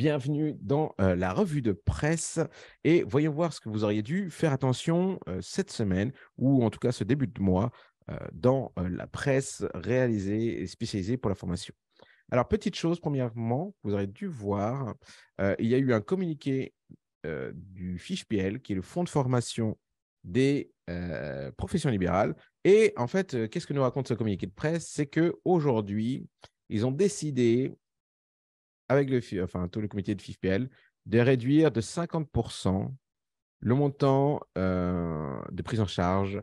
Bienvenue dans euh, la revue de presse et voyons voir ce que vous auriez dû faire attention euh, cette semaine ou en tout cas ce début de mois euh, dans la presse réalisée et spécialisée pour la formation. Alors, petite chose, premièrement, vous aurez dû voir, il y a eu un communiqué du FIFPL, qui est le fonds de formation des professions libérales. Et en fait, qu'est-ce que nous raconte ce communiqué de presse C'est qu'aujourd'hui, ils ont décidé avec le, enfin, tout le comité de FIFPL, de réduire de 50% le montant euh, de prise en charge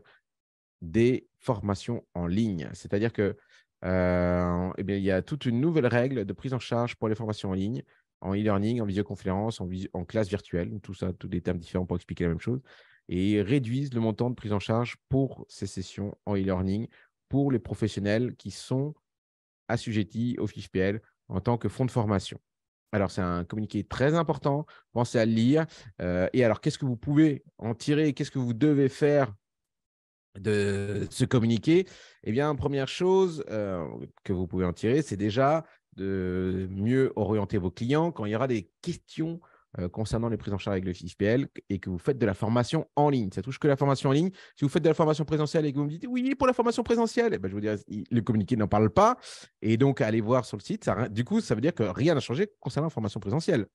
des formations en ligne. C'est-à-dire que euh, eh bien, il y a toute une nouvelle règle de prise en charge pour les formations en ligne, en e-learning, en visioconférence, en, classe virtuelle, tout ça, tous des termes différents pour expliquer la même chose, et réduisent le montant de prise en charge pour ces sessions en e-learning pour les professionnels qui sont assujettis au FIFPL en tant que fonds de formation. Alors, c'est un communiqué très important. Pensez à le lire. Euh, et alors, qu'est-ce que vous pouvez en tirer Qu'est-ce que vous devez faire de ce communiqué Eh bien, première chose euh, que vous pouvez en tirer, c'est déjà de mieux orienter vos clients quand il y aura des questions euh, concernant les prises en charge avec le FIFPL et que vous faites de la formation en ligne. Ça touche que la formation en ligne. Si vous faites de la formation présentielle et que vous me dites oui, pour la formation présentielle, eh ben, je vous dirais, le communiqué n'en parle pas. Et donc, allez voir sur le site. Ça, du coup, ça veut dire que rien n'a changé concernant la formation présentielle.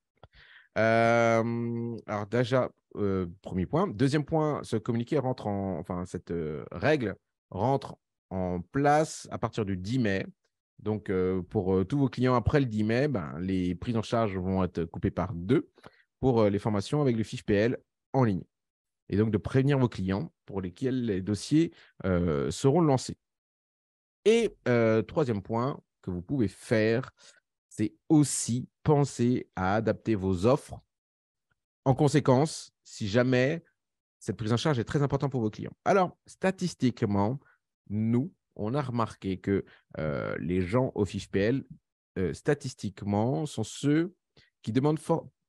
Euh, alors déjà, euh, premier point. Deuxième point, ce communiqué rentre en, enfin cette règle rentre en place à partir du 10 mai. Donc, euh, pour euh, tous vos clients après le 10 mai, ben, les prises en charge vont être coupées par deux pour euh, les formations avec le FIFPL en ligne. Et donc, de prévenir vos clients pour lesquels les dossiers seront lancés. Et troisième point que vous pouvez faire, c'est aussi penser à adapter vos offres. En conséquence, si jamais cette prise en charge est très importante pour vos clients. Alors, statistiquement, nous, on a remarqué que euh, les gens au FIFPL, euh, statistiquement, sont ceux qui demandent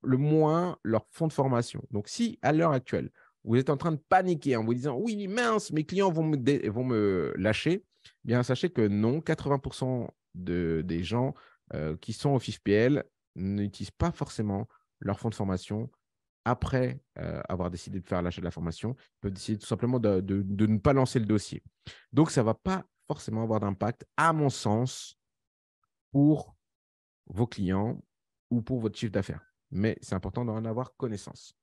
le moins leur fonds de formation. Donc, si à l'heure actuelle, vous êtes en train de paniquer en vous disant Oui, mince, mes clients vont me, vont me lâcher, eh bien, sachez que non, 80% des gens euh, qui sont au FIFPL n'utilisent pas forcément leur fonds de formation après avoir décidé de faire l'achat de la formation, ils peuvent décider tout simplement de, de, ne pas lancer le dossier. Donc, ça ne va pas forcément avoir d'impact, à mon sens, pour vos clients ou pour votre chiffre d'affaires. Mais c'est important d'en avoir connaissance.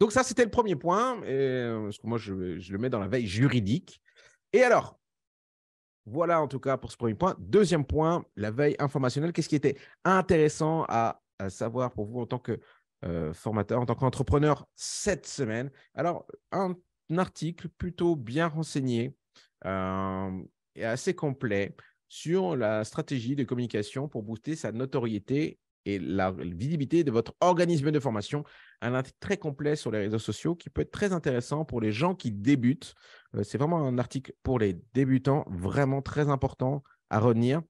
Donc ça, c'était le premier point, euh, moi, je, le mets dans la veille juridique. Et alors, voilà en tout cas pour ce premier point. Deuxième point, la veille informationnelle. Qu'est-ce qui était intéressant à, savoir pour vous en tant que euh, formateur, en tant qu'entrepreneur cette semaine Alors, un, article plutôt bien renseigné est euh, assez complet sur la stratégie de communication pour booster sa notoriété et la visibilité de votre organisme de formation. Un article très complet sur les réseaux sociaux qui peut être très intéressant pour les gens qui débutent. Euh, c'est vraiment un article pour les débutants, vraiment très important à retenir.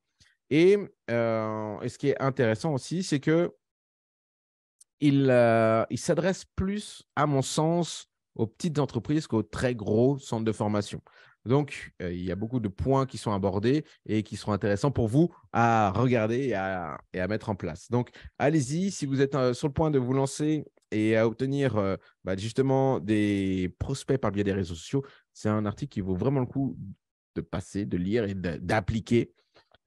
Et, euh, ce qui est intéressant aussi, c'est que il s'adresse plus, à mon sens, aux petites entreprises qu'aux très gros centres de formation. Donc, euh, il y a beaucoup de points qui sont abordés et qui seront intéressants pour vous à regarder et à, mettre en place. Donc, allez-y, si vous êtes euh, sur le point de vous lancer et à obtenir euh, bah, justement des prospects par le biais des réseaux sociaux, c'est un article qui vaut vraiment le coup de passer, de lire et d'appliquer.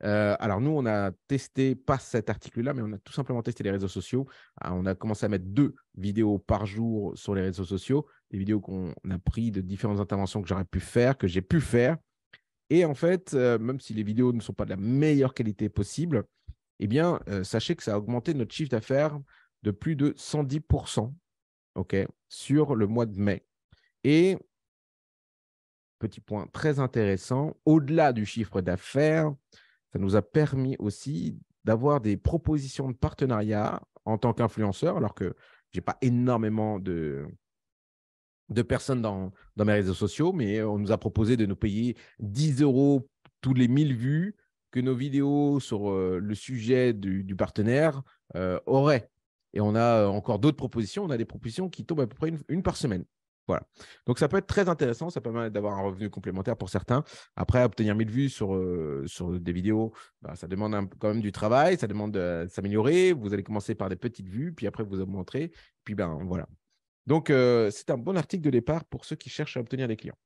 alors nous, on a testé, pas cet article-là, mais on a tout simplement testé les réseaux sociaux. Ah, on a commencé à mettre deux vidéos par jour sur les réseaux sociaux des vidéos qu'on a pris de différentes interventions que j'aurais pu faire, que j'ai pu faire. Et en fait, euh, même si les vidéos ne sont pas de la meilleure qualité possible, eh bien, euh, sachez que ça a augmenté notre chiffre d'affaires de plus de 110% sur le mois de mai. Et, petit point très intéressant, au-delà du chiffre d'affaires, ça nous a permis aussi d'avoir des propositions de partenariat en tant qu'influenceur, alors que je n'ai pas énormément de, de personnes dans, mes réseaux sociaux, mais on nous a proposé de nous payer 10 euros tous les 1000 vues que nos vidéos sur euh, le sujet du, partenaire euh, auraient. Et on a euh, encore d'autres propositions. On a des propositions qui tombent à peu près une, par semaine. Voilà. Donc ça peut être très intéressant, ça permet d'avoir un revenu complémentaire pour certains. Après, obtenir 1000 vues sur, sur des vidéos, bah, ça demande quand même du travail, ça demande de, s'améliorer. Vous allez commencer par des petites vues, puis après vous augmenterez. Puis ben voilà, donc, euh, c'est un bon article de départ pour ceux qui cherchent à obtenir des clients.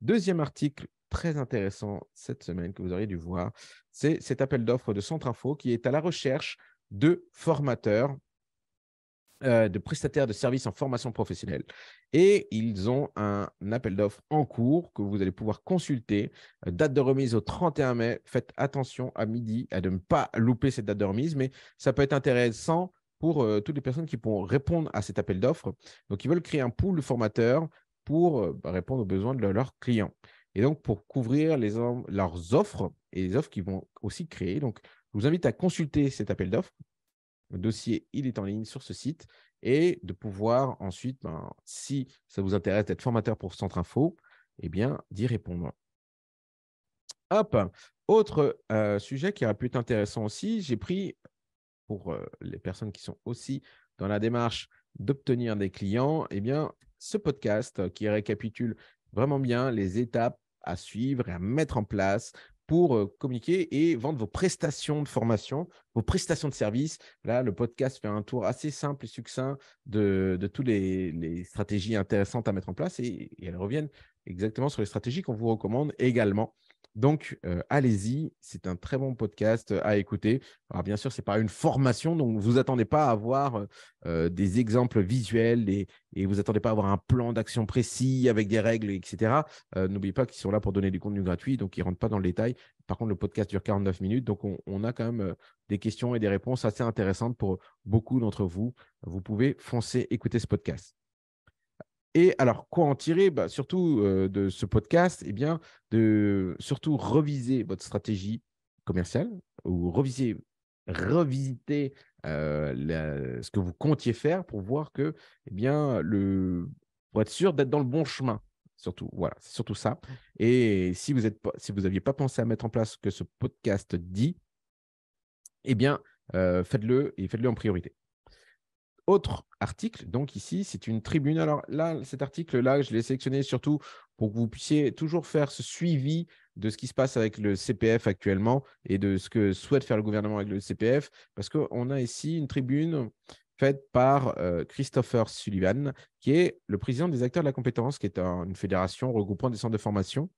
Deuxième article très intéressant cette semaine que vous auriez dû voir, c'est cet appel d'offres de Centre Info qui est à la recherche de formateurs, euh, de prestataires de services en formation professionnelle. Et ils ont un appel d'offres en cours que vous allez pouvoir consulter. Euh, date de remise au 31 mai. Faites attention à midi à ne pas louper cette date de remise, mais ça peut être intéressant pour euh, toutes les personnes qui pourront répondre à cet appel d'offres. Donc, ils veulent créer un pool de formateurs pour euh, bah, répondre aux besoins de leurs clients. Et donc, pour couvrir leurs offres et les offres qu'ils vont aussi créer. Donc, je vous invite à consulter cet appel d'offres. Le dossier, il est en ligne sur ce site. Et de pouvoir ensuite, ben, si ça vous intéresse d'être formateur pour Centre Info, eh bien, d'y répondre. Hop, autre euh, sujet qui aurait pu être intéressant aussi, j'ai pris pour euh, les personnes qui sont aussi dans la démarche d'obtenir des clients, et eh bien, ce podcast euh, qui récapitule vraiment bien les étapes à suivre et à mettre en place pour euh, communiquer et vendre vos prestations de formation, vos prestations de service. Là, le podcast fait un tour assez simple et succinct de, toutes les, stratégies intéressantes à mettre en place et elles reviennent exactement sur les stratégies qu'on vous recommande également donc, euh, allez-y, c'est un très bon podcast euh, à écouter. Alors, bien sûr, ce n'est pas une formation, donc vous attendez pas à avoir euh, des exemples visuels et, vous attendez pas à avoir un plan d'action précis avec des règles, etc. N'oubliez pas qu'ils sont là pour donner du contenu gratuit, donc ils ne rentrent pas dans le détail. Par contre, le podcast dure 49 minutes, donc on a quand même des questions et des réponses assez intéressantes pour beaucoup d'entre vous. Vous pouvez foncer écouter ce podcast. Et alors, quoi en tirer bah, Surtout euh, de ce podcast, eh bien, de surtout reviser votre stratégie commerciale ou reviser, revisiter euh, ce que vous comptiez faire pour voir que, eh bien, le, pour être sûr d'être dans le bon chemin. Surtout, voilà, c'est surtout ça. Et si vous êtes si vous n'aviez pas pensé à mettre en place ce que ce podcast dit, eh bien, euh, faites-le et faites-le en priorité autre article. Donc ici, c'est une tribune. Alors là, cet article-là, je l'ai sélectionné surtout pour que vous puissiez toujours faire ce suivi de ce qui se passe avec le CPF actuellement et de ce que souhaite faire le gouvernement avec le CPF, parce qu'on a ici une tribune faite par euh, Christopher Sullivan, qui est le président des acteurs de la compétence, qui est une fédération regroupant des centres de formation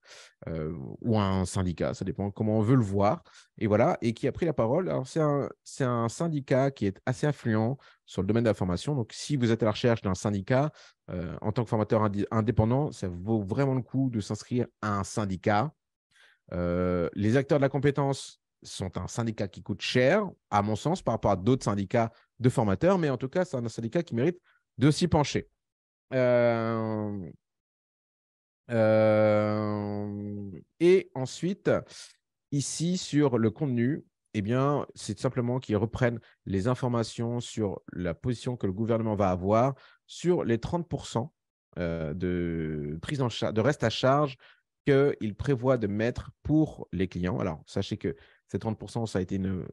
euh, ou un syndicat, ça dépend comment on veut le voir. Et voilà, et qui a pris la parole. Alors, c'est un, syndicat qui est assez affluent sur le domaine de la formation. Donc, si vous êtes à la recherche d'un syndicat, euh, en tant que formateur indépendant, ça vaut vraiment le coup de s'inscrire à un syndicat. les acteurs de la compétence sont un syndicat qui coûte cher, à mon sens, par rapport à d'autres syndicats de formateurs, mais en tout cas, c'est un syndicat qui mérite de s'y pencher. Euh, euh, et ensuite, ici, sur le contenu, eh bien, c'est simplement qu'ils reprennent les informations sur la position que le gouvernement va avoir sur les 30% euh, de, prise en de reste à charge qu'il prévoit de mettre pour les clients. Alors, sachez que ces 30%, ça a été euh,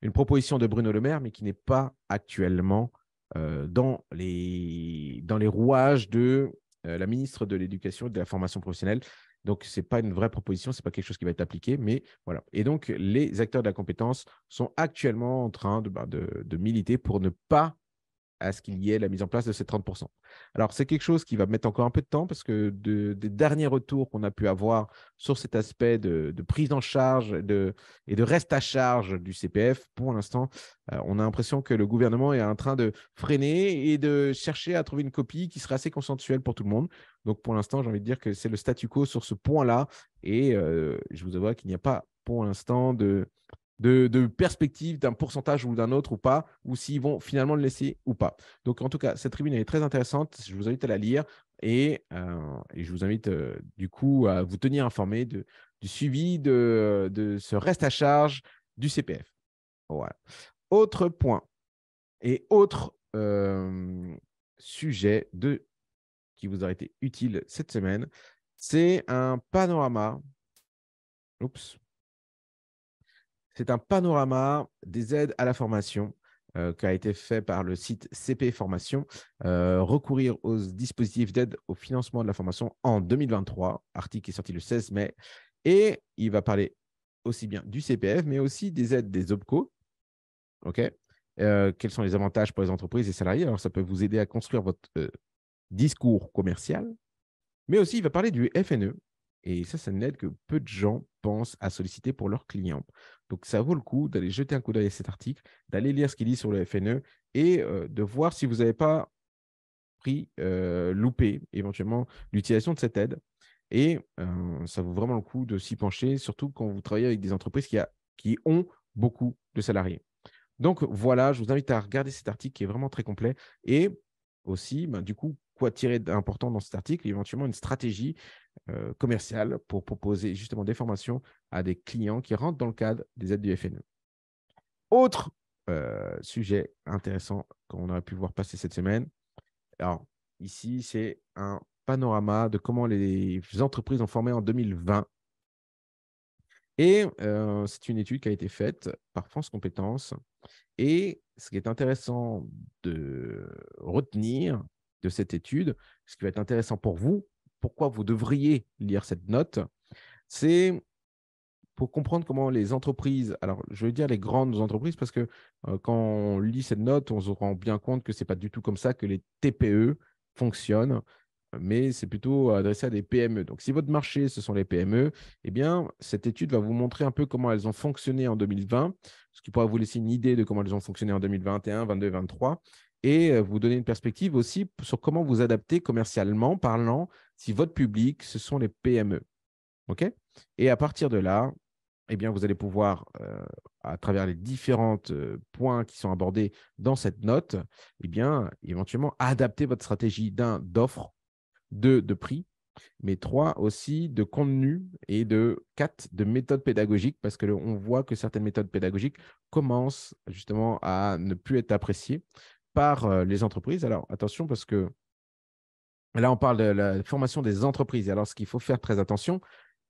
une, proposition de Bruno Le Maire, mais qui n'est pas actuellement euh, dans, les, rouages de euh, la ministre de l'Éducation et de la formation professionnelle. Donc, ce n'est pas une vraie proposition, ce n'est pas quelque chose qui va être appliqué, mais voilà. Et donc, les acteurs de la compétence sont actuellement en train de bah, militer pour ne pas à ce qu'il y ait la mise en place de ces 30%. Alors, c'est quelque chose qui va mettre encore un peu de temps parce que des derniers retours qu'on a pu avoir sur cet aspect de, prise en charge de, et de reste à charge du CPF, pour l'instant, euh, on a l'impression que le gouvernement est en train de freiner et de chercher à trouver une copie qui sera assez consensuelle pour tout le monde. Donc, pour l'instant, j'ai envie de dire que c'est le statu quo sur ce point-là. Et euh, je vous avoue qu'il n'y a pas pour l'instant de, de, perspective d'un pourcentage ou d'un autre ou pas, ou s'ils vont finalement le laisser ou pas. Donc en tout cas, cette tribune est très intéressante, je vous invite à la lire et, euh, je vous invite euh, du coup à vous tenir informé de, du suivi de, ce reste à charge du CPF. Voilà. Autre point et autre euh, sujet de, qui vous aurait été utile cette semaine, c'est un panorama. Oups, c'est un panorama des aides à la formation euh, qui a été fait par le site CP Formation. Euh, recourir aux dispositifs d'aide au financement de la formation en 2023, article qui est sorti le 16 mai. Et il va parler aussi bien du CPF, mais aussi des aides des OPCO. OK euh, quels sont les avantages pour les entreprises et salariés Alors, ça peut vous aider à construire votre discours commercial. Mais aussi, il va parler du FNE, et ça, c'est une aide que peu de gens pensent à solliciter pour leurs clients. Donc, ça vaut le coup d'aller jeter un coup d'œil à cet article, d'aller lire ce qu'il dit sur le FNE et euh, de voir si vous n'avez pas pris, euh, loupé éventuellement l'utilisation de cette aide. Et euh, ça vaut vraiment le coup de s'y pencher, surtout quand vous travaillez avec des entreprises qui, ont beaucoup de salariés. Donc voilà, je vous invite à regarder cet article qui est vraiment très complet et aussi, ben, du coup, quoi tirer d'important dans cet article, éventuellement une stratégie euh, commerciale pour proposer justement des formations à des clients qui rentrent dans le cadre des aides du FNE. Autre euh, sujet intéressant qu'on aurait pu voir passer cette semaine. Alors, ici, c'est un panorama de comment les entreprises ont formé en 2020. Et euh, c'est une étude qui a été faite par France Compétences. Et ce qui est intéressant de retenir, de cette étude, ce qui va être intéressant pour vous, pourquoi vous devriez lire cette note, c'est pour comprendre comment les entreprises, alors je veux dire les grandes entreprises, parce que euh, quand on lit cette note, on se rend bien compte que ce n'est pas du tout comme ça que les TPE fonctionnent, mais c'est plutôt adressé à des PME. Donc si votre marché, ce sont les PME, eh bien, cette étude va vous montrer un peu comment elles ont fonctionné en 2020, ce qui pourra vous laisser une idée de comment elles ont fonctionné en 2021, 2022, 2023, et euh, vous donner une perspective aussi sur comment vous adapter commercialement parlant si votre public, ce sont les PME. OK Et à partir de là, eh bien, vous allez pouvoir, euh, à travers les différents euh, points qui sont abordés dans cette note, eh bien, éventuellement adapter votre stratégie d'un d'offre, deux de prix, mais trois aussi de contenu et de quatre de méthode pédagogique, parce qu'on voit que certaines méthodes pédagogiques commencent justement à ne plus être appréciées par euh, les entreprises. Alors attention parce que là, on parle de la formation des entreprises. Alors ce qu'il faut faire très attention,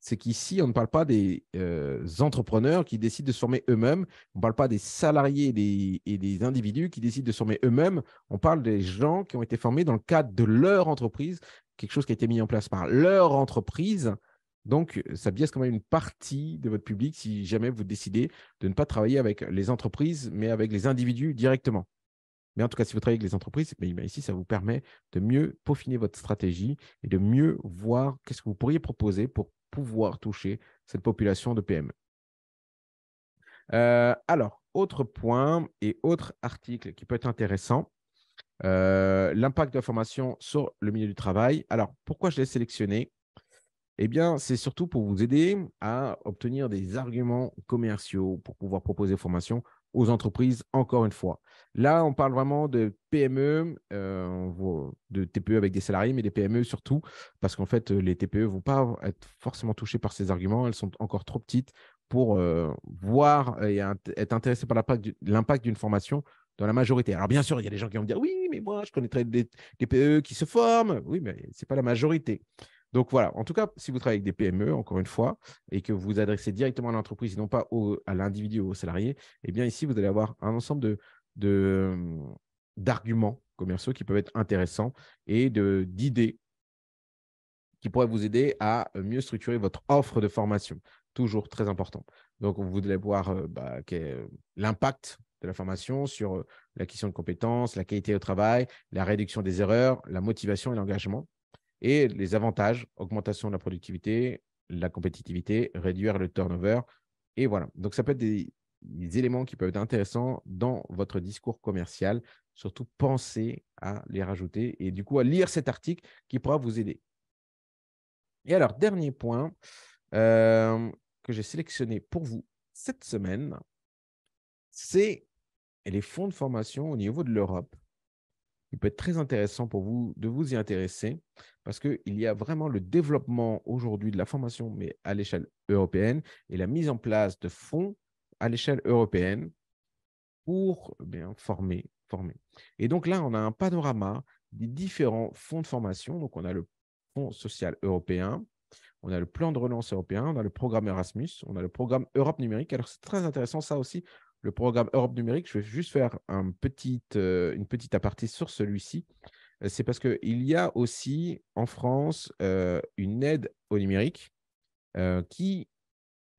c'est qu'ici, on ne parle pas des euh, entrepreneurs qui décident de se former eux-mêmes, on ne parle pas des salariés et des, et des individus qui décident de se former eux-mêmes, on parle des gens qui ont été formés dans le cadre de leur entreprise, quelque chose qui a été mis en place par leur entreprise. Donc, ça biaise quand même une partie de votre public si jamais vous décidez de ne pas travailler avec les entreprises, mais avec les individus directement. Mais en tout cas, si vous travaillez avec les entreprises, bah, ici, ça vous permet de mieux peaufiner votre stratégie et de mieux voir qu'est-ce que vous pourriez proposer pour pouvoir toucher cette population de PME. Euh, alors, autre point et autre article qui peut être intéressant, euh, l'impact de la formation sur le milieu du travail. Alors, pourquoi je l'ai sélectionné eh bien, c'est surtout pour vous aider à obtenir des arguments commerciaux pour pouvoir proposer formation aux entreprises, encore une fois. Là, on parle vraiment de PME, euh, de TPE avec des salariés, mais des PME surtout, parce qu'en fait, les TPE ne vont pas être forcément touchées par ces arguments. Elles sont encore trop petites pour euh, voir et être intéressées par l'impact d'une formation dans la majorité. Alors bien sûr, il y a des gens qui vont me dire, oui, mais moi, je connaîtrais des, TPE qui se forment. Oui, mais ce n'est pas la majorité. Donc voilà, en tout cas, si vous travaillez avec des PME, encore une fois, et que vous vous adressez directement à l'entreprise et non pas à l'individu ou au salarié, eh bien ici, vous allez avoir un ensemble de, hum, d'arguments commerciaux qui peuvent être intéressants et de, d'idées qui pourraient vous aider à euh, mieux structurer votre offre de formation. Toujours très important. Donc, vous allez voir euh, bah, euh, l'impact de la formation sur la question de compétences, la qualité au travail, la réduction des erreurs, la motivation et l'engagement. Et les avantages, augmentation de la productivité, la compétitivité, réduire le turnover. Et voilà. Donc, ça peut être des, éléments qui peuvent être intéressants dans votre discours commercial. Surtout, pensez à les rajouter et du coup à lire cet article qui pourra vous aider. Et alors, dernier point euh, que j'ai sélectionné pour vous cette semaine, c'est les fonds de formation au niveau de l'Europe il peut être très intéressant pour vous de vous y intéresser parce qu'il y a vraiment le développement aujourd'hui de la formation, mais à l'échelle européenne, et la mise en place de fonds à l'échelle européenne pour eh bien, former, former. Et donc là, on a un panorama des différents fonds de formation. Donc, on a le Fonds social européen, on a le plan de relance européen, on a le programme Erasmus, on a le programme Europe numérique. Alors, c'est très intéressant ça aussi le programme Europe numérique, je vais juste faire euh, une petite aparté sur celui-ci. Euh, c'est parce qu'il y a aussi en France euh, une aide au numérique qui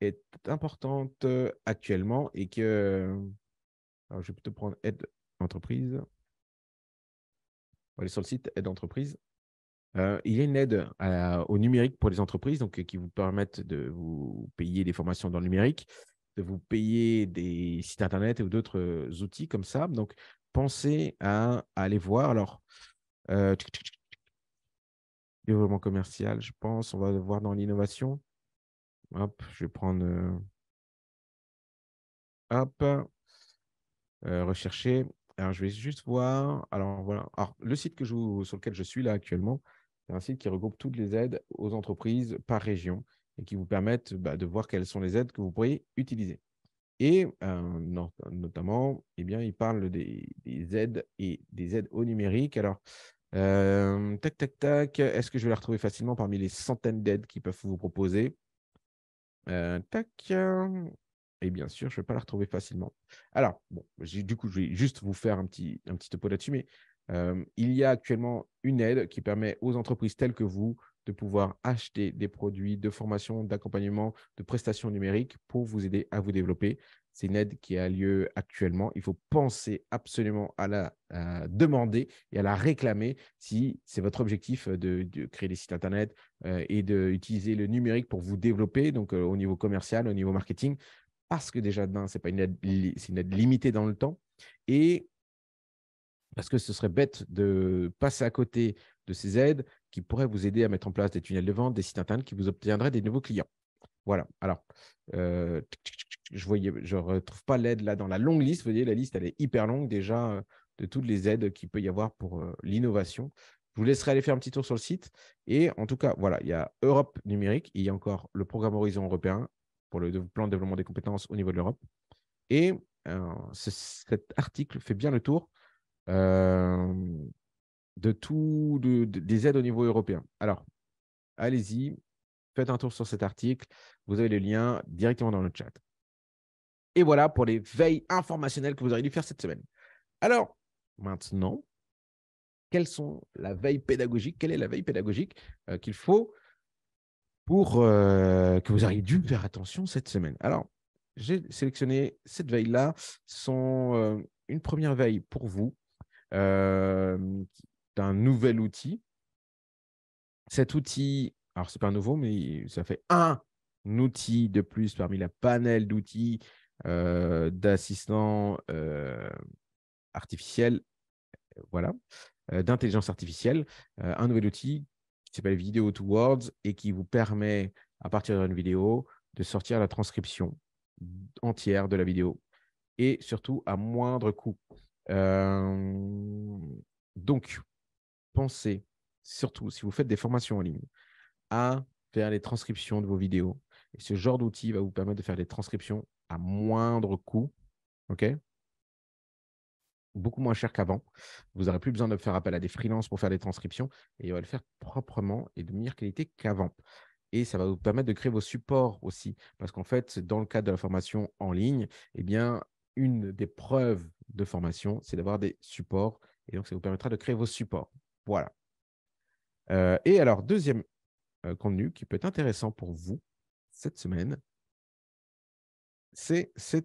est importante actuellement et que. je vais plutôt prendre aide entreprise. On va aller sur le site aide entreprise. il y a une aide au numérique pour les entreprises donc, qui vous permettent de vous payer des formations dans le numérique de vous payer des sites internet ou d'autres euh, outils comme ça. Donc, pensez à, aller voir. Alors, euh, développement commercial, je pense. On va voir dans l'innovation. Hop, je vais prendre. Euh, hop. rechercher. Alors, je vais juste voir. Alors, voilà. Alors, le site que je, sur lequel je suis là actuellement, c'est un site qui regroupe toutes les aides aux entreprises par région qui vous permettent bah, de voir quelles sont les aides que vous pourriez utiliser. Et euh, notamment, eh bien, il parle des, aides et des aides au numérique. Alors, euh, tac, tac, tac, est-ce que je vais la retrouver facilement parmi les centaines d'aides qu'ils peuvent vous proposer euh, Tac. Et bien sûr, je ne vais pas la retrouver facilement. Alors, bon, du coup, je vais juste vous faire un petit, un petit topo là-dessus, mais il y a actuellement une aide qui permet aux entreprises telles que vous de pouvoir acheter des produits de formation, d'accompagnement, de prestations numériques pour vous aider à vous développer. C'est une aide qui a lieu actuellement. Il faut penser absolument à la demander et à la réclamer si c'est votre objectif de, créer des sites Internet euh, et d'utiliser le numérique pour vous développer, donc euh, au niveau commercial, au niveau marketing, parce que déjà, demain, c'est une, aide, une aide limitée dans le temps et parce que ce serait bête de passer à côté de ces aides, qui pourraient vous aider à mettre en place des tunnels de vente, des sites internes qui vous obtiendraient des nouveaux clients. Voilà. Alors, euh, je ne je retrouve pas l'aide là dans la longue liste. Vous voyez, la liste elle est hyper longue déjà euh, de toutes les aides qu'il peut y avoir pour euh, l'innovation. Je vous laisserai aller faire un petit tour sur le site. Et en tout cas, voilà, il y a Europe numérique, il y a encore le programme Horizon européen pour le plan de développement des compétences au niveau de l'Europe. Et cet article fait bien le tour de tout, des aides au niveau européen. Alors, allez-y, faites un tour sur cet article. Vous avez le lien directement dans le chat. Et voilà pour les veilles informationnelles que vous aurez dû faire cette semaine. Alors, maintenant, quelles sont la veille pédagogique Quelle est la veille pédagogique euh, qu'il faut pour euh, que vous ayez dû faire attention cette semaine Alors, j'ai sélectionné cette veille-là. sont euh, une première veille pour vous un nouvel outil. Cet outil, alors c'est pas nouveau, mais ça fait un outil de plus parmi la panel d'outils euh, d'assistants euh, artificiels, euh, voilà, euh, d'intelligence artificielle, un nouvel outil qui s'appelle Video to Words et qui vous permet, à partir d'une vidéo, de sortir la transcription entière de la vidéo et surtout à moindre coût. donc, pensez, surtout si vous faites des formations en ligne, à faire les transcriptions de vos vidéos. Et ce genre d'outil va vous permettre de faire des transcriptions à moindre coût. OK beaucoup moins cher qu'avant. Vous n'aurez plus besoin de faire appel à des freelances pour faire des transcriptions et on va le faire proprement et de meilleure qualité qu'avant. Et ça va vous permettre de créer vos supports aussi. Parce qu'en fait, dans le cadre de la formation en ligne, eh bien, une des preuves de formation, c'est d'avoir des supports. Et donc, ça vous permettra de créer vos supports. Voilà. Euh, et alors, deuxième euh, contenu qui peut être intéressant pour vous cette semaine, c'est ce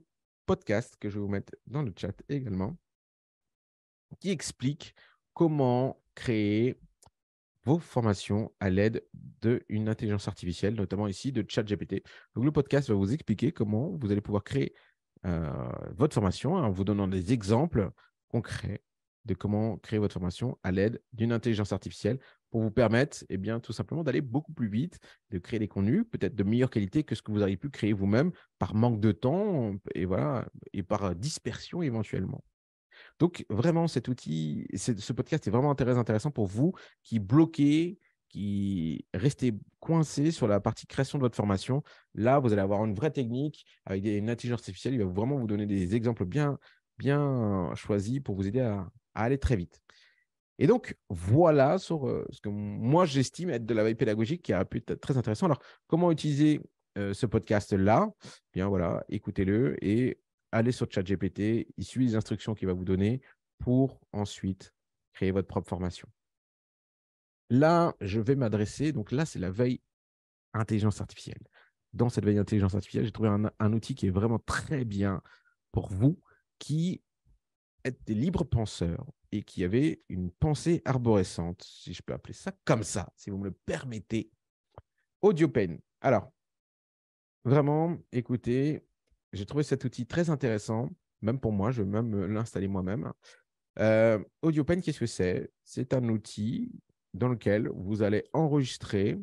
podcast que je vais vous mettre dans le chat également, qui explique comment créer vos formations à l'aide d'une intelligence artificielle, notamment ici de ChatGPT. Donc le podcast va vous expliquer comment vous allez pouvoir créer euh, votre formation en vous donnant des exemples concrets de comment créer votre formation à l'aide d'une intelligence artificielle pour vous permettre et eh bien, tout simplement d'aller beaucoup plus vite, de créer des contenus peut-être de meilleure qualité que ce que vous auriez pu créer vous-même par manque de temps et, voilà, et par euh, dispersion éventuellement. Donc vraiment, cet outil, ce podcast est vraiment très intéressant pour vous qui bloquez, qui restez coincé sur la partie création de votre formation. Là, vous allez avoir une vraie technique avec une intelligence artificielle. Il va vraiment vous donner des exemples bien, bien choisis pour vous aider à à aller très vite. Et donc, voilà sur euh, ce que moi j'estime être de la veille pédagogique qui a pu être très intéressant. Alors, comment utiliser euh, ce podcast-là Bien voilà, écoutez-le et allez sur ChatGPT, il suit les instructions qu'il va vous donner pour ensuite créer votre propre formation. Là, je vais m'adresser, donc là, c'est la veille intelligence artificielle. Dans cette veille intelligence artificielle, j'ai trouvé un, un, outil qui est vraiment très bien pour vous, qui être des libres penseurs et qui avaient une pensée arborescente, si je peux appeler ça comme ça, si vous me le permettez. AudioPen. Alors, vraiment, écoutez, j'ai trouvé cet outil très intéressant, même pour moi, je vais même l'installer moi-même. Euh, AudioPen, qu'est-ce que c'est C'est un outil dans lequel vous allez enregistrer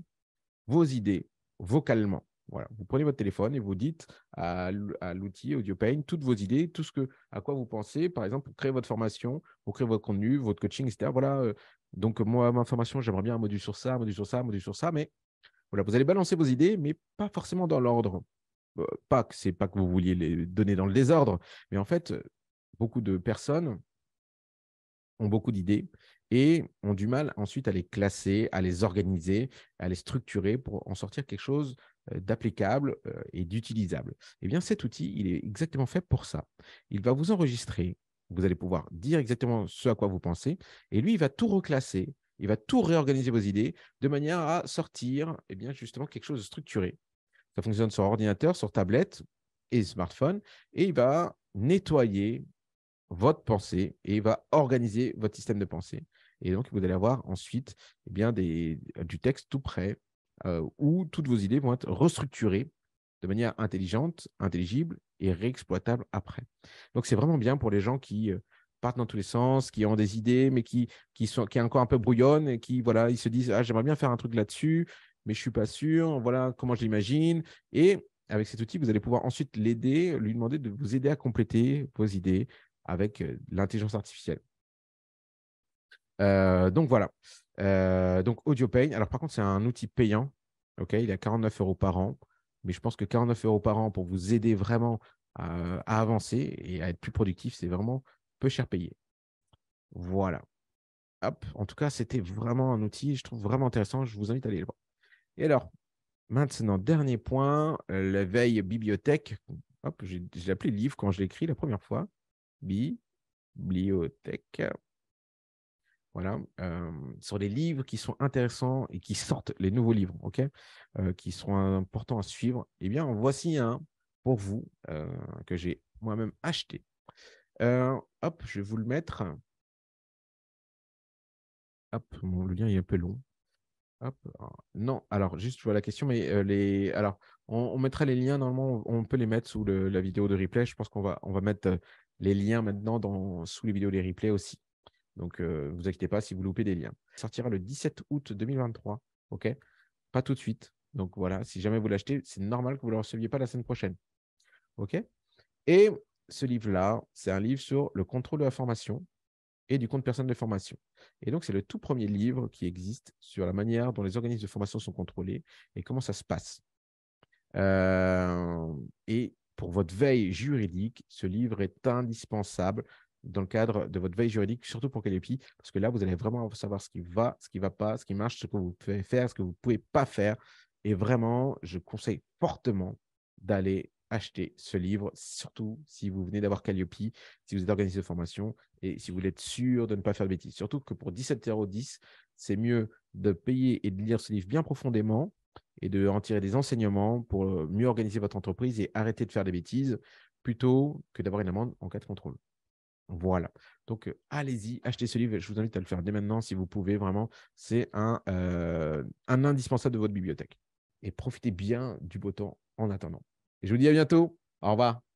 vos idées vocalement. Voilà. Vous prenez votre téléphone et vous dites à, l'outil AudioPain toutes vos idées, tout ce que, à quoi vous pensez, par exemple, pour créer votre formation, pour créer votre contenu, votre coaching, etc. Voilà. Euh, donc, moi, ma formation, j'aimerais bien un module sur ça, un module sur ça, un module sur ça, mais voilà, vous allez balancer vos idées, mais pas forcément dans l'ordre. Euh, pas que c'est pas que vous vouliez les donner dans le désordre, mais en fait, beaucoup de personnes ont beaucoup d'idées et ont du mal ensuite à les classer, à les organiser, à les structurer pour en sortir quelque chose euh, d'applicable euh, et d'utilisable. Eh bien, cet outil, il est exactement fait pour ça. Il va vous enregistrer, vous allez pouvoir dire exactement ce à quoi vous pensez, et lui, il va tout reclasser, il va tout réorganiser vos idées de manière à sortir, eh bien, justement, quelque chose de structuré. Ça fonctionne sur ordinateur, sur tablette et smartphone, et il va nettoyer votre pensée et il va organiser votre système de pensée. Et donc, vous allez avoir ensuite eh bien, du texte tout prêt euh, où toutes vos idées vont être restructurées de manière intelligente, intelligible et réexploitable après. Donc c'est vraiment bien pour les gens qui euh, partent dans tous les sens, qui ont des idées, mais qui, qui sont qui est encore un peu brouillonnes et qui voilà, ils se disent ah j'aimerais bien faire un truc là-dessus, mais je suis pas sûr. Voilà comment je l'imagine. Et avec cet outil, vous allez pouvoir ensuite l'aider, lui demander de vous aider à compléter vos idées avec euh, l'intelligence artificielle. donc voilà. Euh, donc AudioPain, alors par contre, c'est un outil payant. ok il est à 49 euros par an. Mais je pense que 49 euros par an pour vous aider vraiment à, avancer et à être plus productif, c'est vraiment peu cher payé. Voilà. Hop, en tout cas, c'était vraiment un outil, je trouve vraiment intéressant. Je vous invite à aller le voir. Et alors, maintenant, dernier point, la veille bibliothèque. Hop, j'ai appelé livre quand je l'ai écrit la première fois. Bibliothèque voilà, sur les livres qui sont intéressants et qui sortent, les nouveaux livres, qui sont importants à suivre, eh bien, voici un pour vous que j'ai moi-même acheté. hop, je vais vous le mettre. Hop, le lien est un peu long. Ah, non, alors juste, je vois la question, mais les, alors, on, mettra les liens, normalement, on, peut les mettre sous la vidéo de replay. Je pense qu'on va, on va mettre les liens maintenant dans, sous les vidéos des replays aussi. Donc, ne euh, vous inquiétez pas si vous loupez des liens. Il sortira le 17 août 2023. OK Pas tout de suite. Donc, voilà, si jamais vous l'achetez, c'est normal que vous ne le receviez pas la semaine prochaine. OK Et ce livre-là, c'est un livre sur le contrôle de la formation et du compte personne de formation. Et donc, c'est le tout premier livre qui existe sur la manière dont les organismes de formation sont contrôlés et comment ça se passe. Euh, et pour votre veille juridique, ce livre est indispensable dans le cadre de votre veille juridique, surtout pour Calliope, parce que là, vous allez vraiment savoir ce qui va, ce qui ne va pas, ce qui marche, ce que vous pouvez faire, ce que vous ne pouvez pas faire. Et vraiment, je conseille fortement d'aller acheter ce livre, surtout si vous venez d'avoir Calliope, si vous êtes organisé de formation et si vous voulez être sûr de ne pas faire de bêtises. Surtout que pour euros, c'est mieux de payer et de lire ce livre bien profondément et de en tirer des enseignements pour mieux organiser votre entreprise et arrêter de faire des bêtises plutôt que d'avoir une amende en cas de contrôle. Voilà. Donc, euh, allez-y, achetez ce livre. Je vous invite à le faire dès maintenant si vous pouvez. Vraiment, c'est euh, un, indispensable de votre bibliothèque. Et profitez bien du beau temps en attendant. Et je vous dis à bientôt. Au revoir.